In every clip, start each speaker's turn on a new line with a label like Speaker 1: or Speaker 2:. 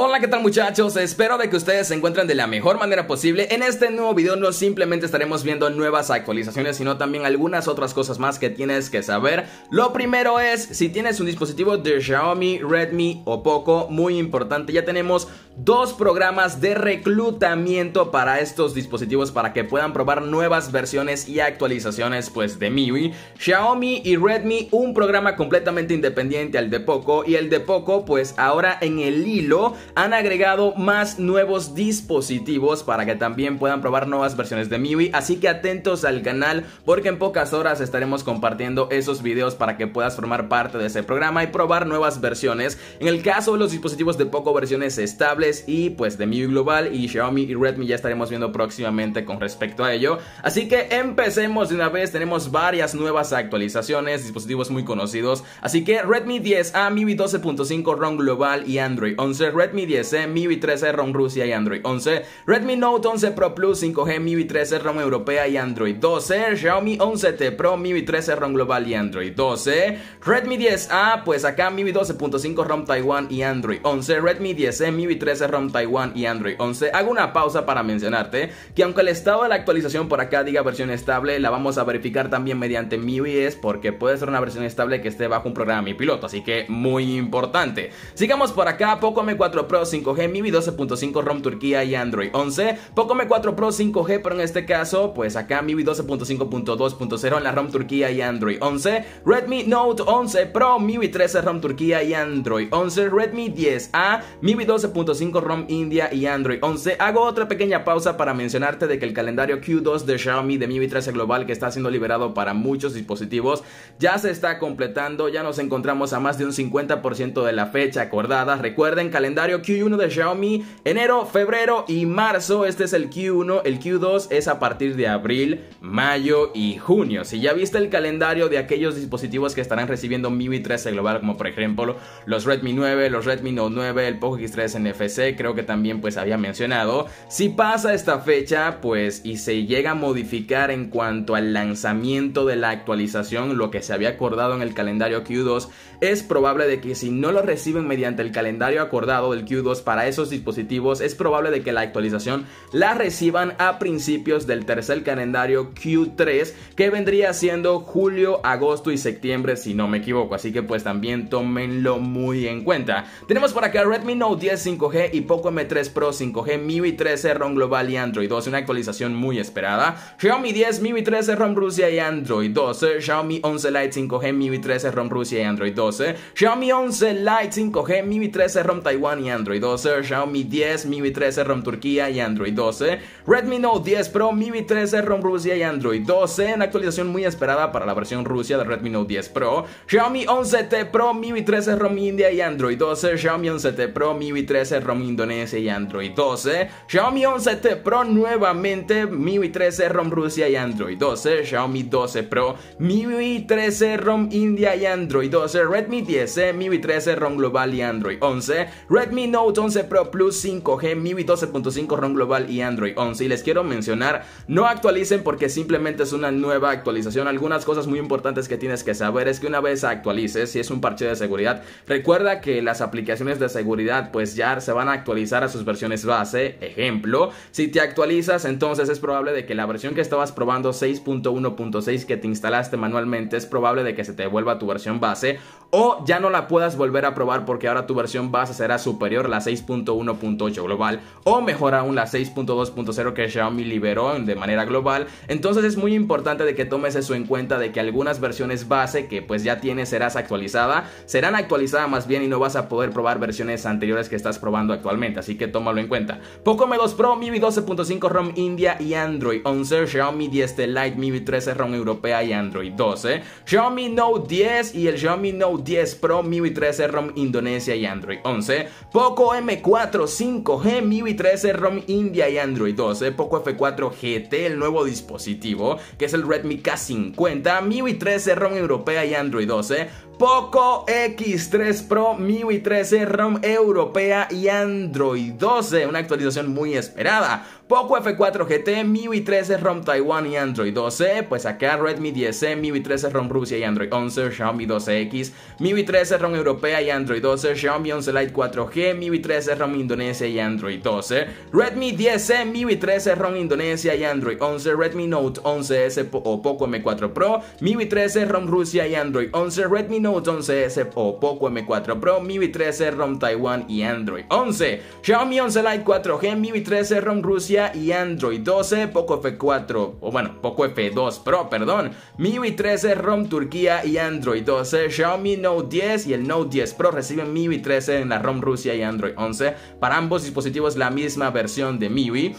Speaker 1: Hola, ¿qué tal muchachos? Espero de que ustedes se encuentren de la mejor manera posible. En este nuevo video no simplemente estaremos viendo nuevas actualizaciones, sino también algunas otras cosas más que tienes que saber. Lo primero es, si tienes un dispositivo de Xiaomi, Redmi o Poco, muy importante, ya tenemos dos programas de reclutamiento para estos dispositivos para que puedan probar nuevas versiones y actualizaciones pues de MIUI. Xiaomi y Redmi, un programa completamente independiente al de Poco y el de Poco pues ahora en el hilo han agregado más nuevos dispositivos para que también puedan probar nuevas versiones de MIUI. Así que atentos al canal porque en pocas horas estaremos compartiendo esos videos para que puedas formar parte de ese programa y probar nuevas versiones. En el caso de los dispositivos de poco versiones estables y pues de MIUI Global y Xiaomi y Redmi ya estaremos viendo próximamente con respecto a ello. Así que empecemos de una vez, tenemos varias nuevas actualizaciones, dispositivos muy conocidos. Así que Redmi 10A, MIUI 12.5, ROM Global y Android 11, Redmi 10C, MIUI 13 ROM Rusia y Android 11, e, Redmi Note 11 Pro Plus 5G, MIUI 13 ROM Europea y Android 12, e, Xiaomi 11T Pro, MIUI 13 e ROM Global y Android 12, Redmi 10A, pues acá MIUI 12.5 ROM Taiwan y Android 11, Redmi 10C, MIUI 13 ROM Taiwan y Android 11. Hago una pausa para mencionarte que aunque el estado de la actualización por acá diga versión estable, la vamos a verificar también mediante MIUI es porque puede ser una versión estable que esté bajo un programa Mi Piloto, así que muy importante. Sigamos por acá, Poco M4 Pro 5G, Mibi 12.5 ROM Turquía y Android 11, POCO m 4 Pro 5G, pero en este caso, pues acá Mibi 12.5.2.0 en la ROM Turquía y Android 11, Redmi Note 11 Pro, MIMI 13 ROM Turquía y Android 11, Redmi 10A, Mibi 12.5 ROM India y Android 11. Hago otra pequeña pausa para mencionarte de que el calendario Q2 de Xiaomi de Mibi 13 Global que está siendo liberado para muchos dispositivos ya se está completando, ya nos encontramos a más de un 50% de la fecha acordada. Recuerden, calendario Q1 de Xiaomi, enero, febrero y marzo. Este es el Q1, el Q2 es a partir de abril, mayo y junio. Si ya viste el calendario de aquellos dispositivos que estarán recibiendo MIUI 13 global, como por ejemplo los Redmi 9, los Redmi Note 9, el Poco X3 NFC, creo que también pues había mencionado. Si pasa esta fecha, pues y se llega a modificar en cuanto al lanzamiento de la actualización, lo que se había acordado en el calendario Q2, es probable de que si no lo reciben mediante el calendario acordado Q2 para esos dispositivos, es probable de que la actualización la reciban a principios del tercer calendario Q3, que vendría siendo julio, agosto y septiembre, si no me equivoco. Así que pues también tómenlo muy en cuenta. Tenemos por acá Redmi Note 10 5G y Poco M3 Pro 5G, MIUI 13, ROM Global y Android 12, una actualización muy esperada. Xiaomi 10, MIUI 13, ROM Rusia y Android 12, Xiaomi 11 Lite 5G, MIUI 13, ROM Rusia y Android 12, Xiaomi 11 Lite 5G, MIUI 13, ROM Taiwan y Android 12, Xiaomi 10, mi 13 ROM Turquía y Android 12, Redmi Note 10 Pro, Mi 13 ROM Rusia y Android 12, en actualización muy esperada para la versión Rusia del Redmi Note 10 Pro, Xiaomi 11T Pro, Mi 13 ROM India y Android 12, Xiaomi 11T Pro, Mi 13 ROM Indonesia y Android 12, Xiaomi 11T Pro nuevamente, Mii 13 ROM Rusia y Android 12, Xiaomi 12 Pro, mi 13 ROM India y Android 12, Redmi 10, mi 13 ROM Global y Android 11, Redmi mi Note 11 Pro Plus 5G, MIUI 12.5 ROM global y Android 11. Y les quiero mencionar, no actualicen porque simplemente es una nueva actualización. Algunas cosas muy importantes que tienes que saber es que una vez actualices, si es un parche de seguridad, recuerda que las aplicaciones de seguridad pues ya se van a actualizar a sus versiones base. Ejemplo, si te actualizas, entonces es probable de que la versión que estabas probando 6.1.6 que te instalaste manualmente es probable de que se te devuelva tu versión base o ya no la puedas volver a probar porque ahora tu versión base será superior la 6.1.8 global, o mejor aún la 6.2.0 que Xiaomi liberó de manera global. Entonces es muy importante de que tomes eso en cuenta de que algunas versiones base que pues ya tienes serás actualizada, serán actualizadas más bien y no vas a poder probar versiones anteriores que estás probando actualmente, así que tómalo en cuenta. Poco m 2 Pro, MIUI 12.5 ROM India y Android 11, Xiaomi 10T Lite, MIUI 13 ROM europea y Android 12, Xiaomi Note 10 y el Xiaomi Note 10 Pro, Mi 13 ROM Indonesia y Android 11. Poco M4, 5G, MIUI 13, e, ROM India y Android 12, e, Poco F4 GT, el nuevo dispositivo, que es el Redmi K50, MIUI 13, e, ROM europea y Android 12, poco X3 Pro, MIUI 13, ROM europea y Android 12, una actualización muy esperada. Poco F4 GT, MIUI 13, ROM Taiwan y Android 12. Pues acá Redmi 10, MIUI 13, ROM Rusia y Android 11, Xiaomi 12X, MIUI 13, ROM europea y Android 12, Xiaomi 11 Lite 4G, MIUI 13, ROM Indonesia y Android 12, Redmi 10, MIUI 13, ROM Indonesia y Android 11, Redmi Note 11S o Poco M4 Pro, MIUI 13, ROM Rusia y Android 11, Redmi Note Note 11S o Poco M4 Pro, MIUI 13 ROM Taiwan y Android 11, Xiaomi 11 Lite 4G, MIUI 13 ROM Rusia y Android 12, Poco F4 o bueno, Poco F2 Pro, perdón, MIUI 13 ROM Turquía y Android 12, Xiaomi Note 10 y el Note 10 Pro reciben MIUI 13 en la ROM Rusia y Android 11, para ambos dispositivos la misma versión de MIUI.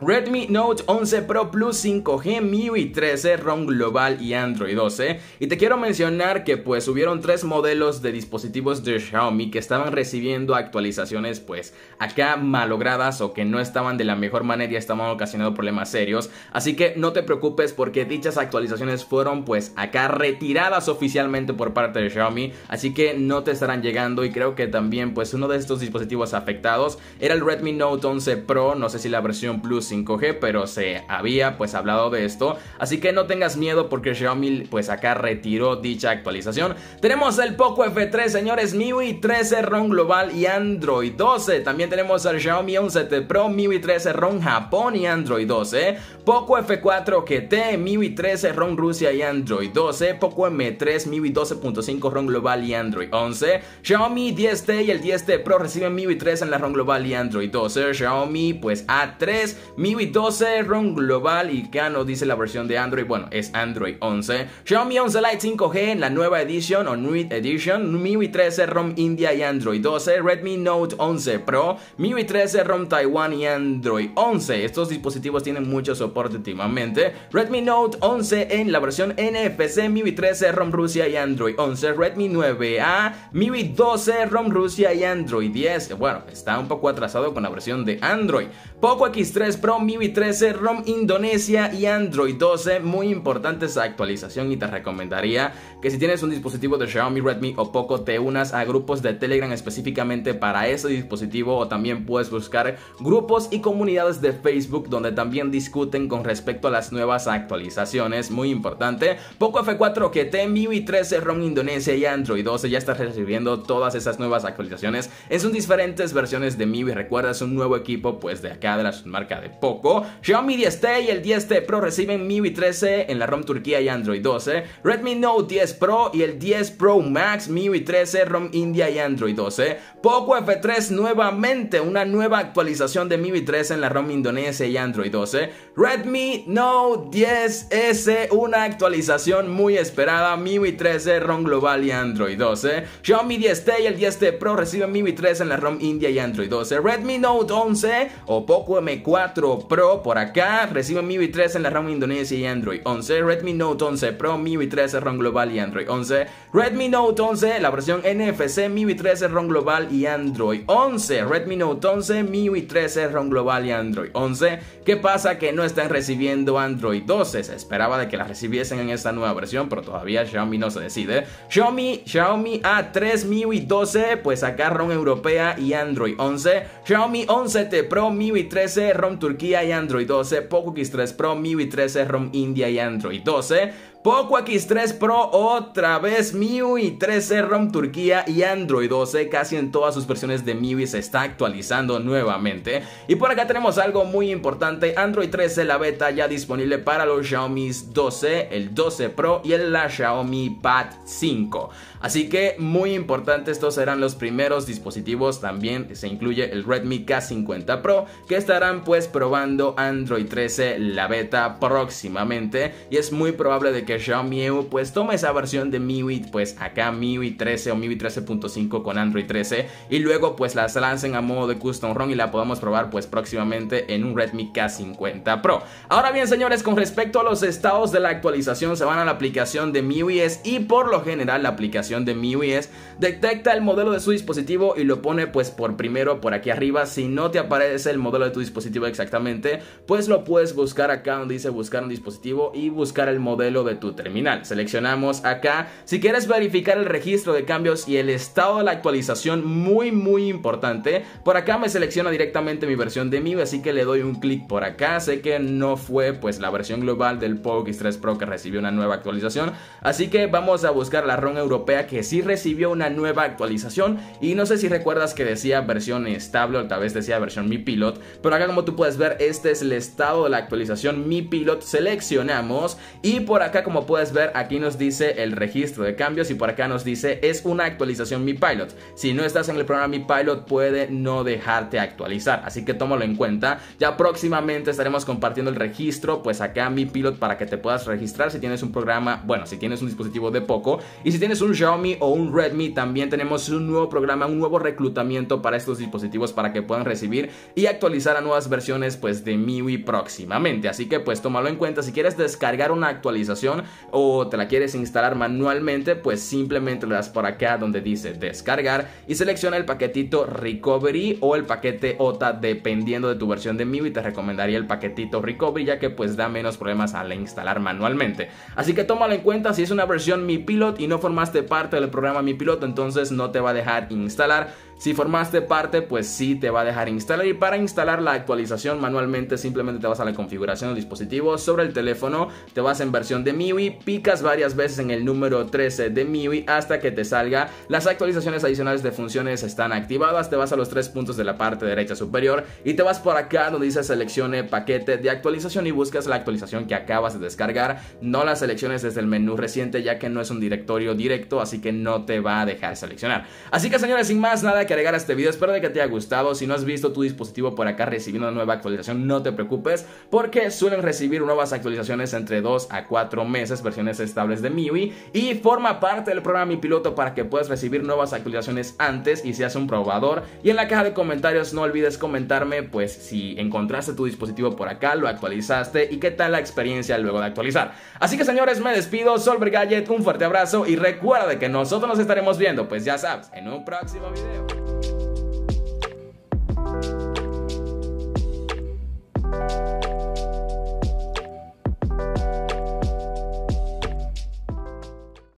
Speaker 1: Redmi Note 11 Pro Plus 5G MIUI 13 ROM global y Android 12 y te quiero mencionar que pues hubieron tres modelos de dispositivos de Xiaomi que estaban recibiendo actualizaciones pues acá malogradas o que no estaban de la mejor manera y estaban ocasionando problemas serios así que no te preocupes porque dichas actualizaciones fueron pues acá retiradas oficialmente por parte de Xiaomi así que no te estarán llegando y creo que también pues uno de estos dispositivos afectados era el Redmi Note 11 Pro no sé si la versión Plus g pero se había pues hablado de esto, así que no tengas miedo porque Xiaomi pues acá retiró dicha actualización. Tenemos el Poco F3, señores, MIUI 13 ROM global y Android 12. También tenemos el Xiaomi 11T Pro, MIUI 13 ROM Japón y Android 12, Poco F4 GT, MIUI 13 ROM Rusia y Android 12, Poco M3, MIUI 12.5 ROM global y Android 11, Xiaomi 10T y el 10T Pro reciben MIUI 13 en la ROM global y Android 12, Xiaomi pues A3 MIUI 12, ROM global y qué nos dice la versión de Android, bueno, es Android 11. Xiaomi 11 Lite 5G en la nueva edición o New Edition, MIUI 13 ROM India y Android 12, Redmi Note 11 Pro, MIUI 13 ROM Taiwan y Android 11. Estos dispositivos tienen mucho soporte últimamente. Redmi Note 11 en la versión NFC, MIUI 13 ROM Rusia y Android 11, Redmi 9A, MIUI 12 ROM Rusia y Android 10. Bueno, está un poco atrasado con la versión de Android. Poco X3 Pro 13, ROM Indonesia y Android 12. Muy importante esa actualización y te recomendaría que si tienes un dispositivo de Xiaomi, Redmi o Poco, te unas a grupos de Telegram específicamente para ese dispositivo o también puedes buscar grupos y comunidades de Facebook donde también discuten con respecto a las nuevas actualizaciones. Muy importante. Poco F4 que te MIUI 13, ROM Indonesia y Android 12 ya estás recibiendo todas esas nuevas actualizaciones es sus diferentes versiones de MIUI. Recuerda, es un nuevo equipo pues de acá de la marca de poco. Xiaomi 10T y el 10T Pro reciben MIUI 13 en la ROM Turquía y Android 12. Redmi Note 10 Pro y el 10 Pro Max MIUI 13 ROM India y Android 12. Poco F3 nuevamente una nueva actualización de MIUI 13 en la ROM Indonesia y Android 12. Redmi Note 10S una actualización muy esperada MIUI 13 ROM global y Android 12. Xiaomi 10T y el 10T Pro reciben MIUI 13 en la ROM India y Android 12. Redmi Note 11 o Poco M4 Pro por acá. recibe MIUI 13 en la RAM Indonesia y Android 11. Redmi Note 11 Pro, MIUI 13 ROM Global y Android 11. Redmi Note 11, la versión NFC, MIUI 13 ROM Global y Android 11. Redmi Note 11, MIUI 13 ROM Global y Android 11. ¿Qué pasa? Que no están recibiendo Android 12. Se esperaba de que la recibiesen en esta nueva versión, pero todavía Xiaomi no se decide. Xiaomi, Xiaomi A3, MIUI 12, pues acá ROM europea y Android 11. Xiaomi 11T Pro, MIUI 13, ROM Turquía Turquía y Android 12, Poco X3 Pro, MIUI 13, ROM India y Android 12, poco X3 Pro, otra vez MIUI 13 ROM Turquía y Android 12, casi en todas sus versiones de MIUI se está actualizando nuevamente. Y por acá tenemos algo muy importante, Android 13 la beta ya disponible para los Xiaomi 12, el 12 Pro y el la Xiaomi Pad 5. Así que muy importante, estos serán los primeros dispositivos, también se incluye el Redmi K50 Pro, que estarán pues probando Android 13 la beta próximamente y es muy probable de que Xiaomi pues toma esa versión de MIUI pues acá MIUI 13 o MIUI 13.5 con Android 13 y luego pues las lancen a modo de custom ROM y la podemos probar pues próximamente en un Redmi K50 Pro. Ahora bien señores con respecto a los estados de la actualización se van a la aplicación de S y por lo general la aplicación de S detecta el modelo de su dispositivo y lo pone pues por primero por aquí arriba si no te aparece el modelo de tu dispositivo exactamente pues lo puedes buscar acá donde dice buscar un dispositivo y buscar el modelo de tu terminal. Seleccionamos acá. Si quieres verificar el registro de cambios y el estado de la actualización, muy muy importante. Por acá me selecciona directamente mi versión de MIUI, así que le doy un clic por acá. Sé que no fue pues la versión global del Poco 3 Pro que recibió una nueva actualización. Así que vamos a buscar la ROM europea que sí recibió una nueva actualización. Y no sé si recuerdas que decía versión estable o tal vez decía versión Mi Pilot. Pero acá como tú puedes ver, este es el estado de la actualización Mi Pilot. Seleccionamos y por acá como como puedes ver aquí nos dice el registro de cambios y por acá nos dice es una actualización Mi Pilot. Si no estás en el programa Mi Pilot puede no dejarte actualizar, así que tómalo en cuenta. Ya próximamente estaremos compartiendo el registro pues acá Mi Pilot para que te puedas registrar si tienes un programa, bueno, si tienes un dispositivo de poco y si tienes un Xiaomi o un Redmi también tenemos un nuevo programa, un nuevo reclutamiento para estos dispositivos para que puedan recibir y actualizar a nuevas versiones pues de MIUI próximamente. Así que pues tómalo en cuenta si quieres descargar una actualización o te la quieres instalar manualmente, pues simplemente le das por acá donde dice descargar y selecciona el paquetito Recovery o el paquete OTA dependiendo de tu versión de MIUI. Te recomendaría el paquetito Recovery ya que pues da menos problemas al instalar manualmente. Así que tómalo en cuenta si es una versión Mi Pilot y no formaste parte del programa Mi Piloto, entonces no te va a dejar instalar si formaste parte, pues sí te va a dejar instalar. Y para instalar la actualización manualmente, simplemente te vas a la configuración del dispositivo sobre el teléfono, te vas en versión de MIUI, picas varias veces en el número 13 de MIUI hasta que te salga. Las actualizaciones adicionales de funciones están activadas. Te vas a los tres puntos de la parte derecha superior y te vas por acá donde dice seleccione paquete de actualización y buscas la actualización que acabas de descargar. No la selecciones desde el menú reciente, ya que no es un directorio directo, así que no te va a dejar seleccionar. Así que, señores, sin más nada que agregar a este video, espero que te haya gustado. Si no has visto tu dispositivo por acá recibiendo una nueva actualización, no te preocupes, porque suelen recibir nuevas actualizaciones entre 2 a 4 meses, versiones estables de MIUI, y forma parte del programa Mi Piloto para que puedas recibir nuevas actualizaciones antes y seas un probador. Y en la caja de comentarios no olvides comentarme pues si encontraste tu dispositivo por acá, lo actualizaste y qué tal la experiencia luego de actualizar. Así que señores, me despido, Solver Gadget, un fuerte abrazo y recuerda que nosotros nos estaremos viendo, pues ya sabes, en un próximo video.